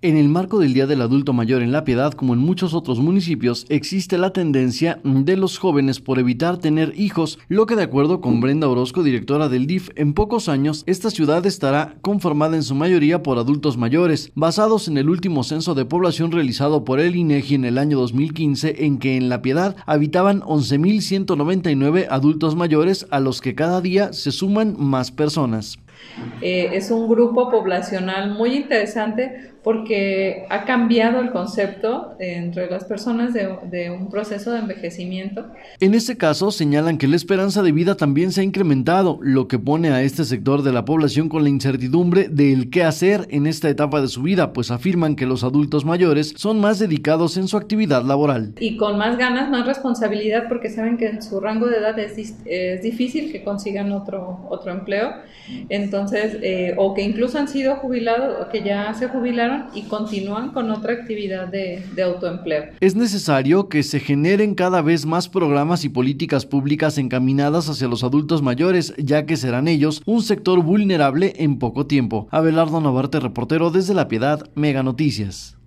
En el marco del Día del Adulto Mayor en La Piedad, como en muchos otros municipios, existe la tendencia de los jóvenes por evitar tener hijos, lo que de acuerdo con Brenda Orozco, directora del DIF, en pocos años esta ciudad estará conformada en su mayoría por adultos mayores, basados en el último censo de población realizado por el INEGI e en el año 2015, en que en La Piedad habitaban 11.199 adultos mayores a los que cada día se suman más personas. Eh, es un grupo poblacional muy interesante porque ha cambiado el concepto entre las personas de, un proceso de envejecimiento. En este caso, señalan que la esperanza de vida también se ha incrementado, lo que pone a este sector de la población con la incertidumbre del qué hacer en esta etapa de su vida, pues afirman que los adultos mayores son más dedicados en su actividad laboral. Y con más ganas, más responsabilidad, porque saben que en su rango de edad es, es difícil que consigan otro, otro empleo. Entonces, eh, o que incluso han sido jubilados, o que ya se jubilaron y continúan con otra actividad de, autoempleo. Es necesario que se generen cada vez más programas y políticas públicas encaminadas hacia los adultos mayores, ya que serán ellos un sector vulnerable en poco tiempo. Abelardo Novarte, reportero desde La Piedad, Mega Noticias.